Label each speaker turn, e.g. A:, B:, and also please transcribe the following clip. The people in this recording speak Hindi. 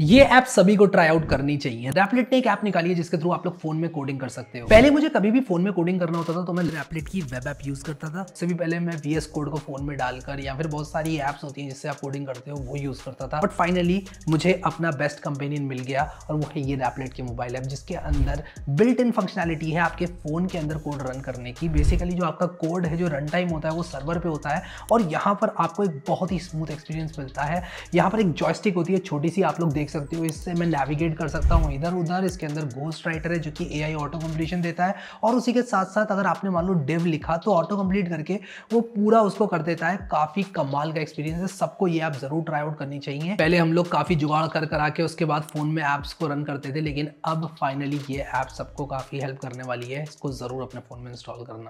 A: ये ऐप सभी को ट्राई आउट करनी चाहिए रैपलेट ने एक ऐप निकाली है जिसके थ्रू आप लोग फोन में कोडिंग कर सकते हो पहले मुझे कभी भी फोन में कोडिंग करना होता था तो मैं रैपलेट की वेब ऐप यूज करता था सभी पहले मैं वीएस कोड को फोन में डालकर या फिर बहुत सारी ऐप्स होती हैं जिससे आप कोडिंग करते हो वो यूज करता था बट फाइनली मुझे अपना बेस्ट कंपेनियन मिल गया और वो है ये रैपलेट की मोबाइल ऐप जिसके अंदर बिल्ट इन फंक्शनैलिटी है आपके फोन के अंदर कोड रन करने की बेसिकली जो आपका कोड है जो रन टाइम होता है वो सर्वर पे होता है और यहाँ पर आपको एक बहुत ही स्मूथ एक्सपीरियंस मिलता है यहाँ पर एक जॉयस्टिक होती है छोटी सी आप लोग देख देख सकते हो इससे मैं नेविगेट कर सकता हूँ इधर उधर इसके अंदर गोस्ट राइटर है जो कि ए आई ऑटो कम्प्लीशन देता है और उसी के साथ साथ अगर आपने मान लो डिव लिखा तो ऑटो कम्प्लीट करके वो पूरा उसको कर देता है काफ़ी कमाल का एक्सपीरियंस है सबको ये ऐप ज़रूर ट्राई आउट करनी चाहिए पहले हम लोग काफ़ी जुगाड़ कर करा के उसके बाद फ़ोन में ऐप्स को रन करते थे लेकिन अब फाइनली ये ऐप सबको काफ़ी हेल्प करने वाली
B: है इसको ज़रूर अपने फ़ोन में इंस्टॉल करना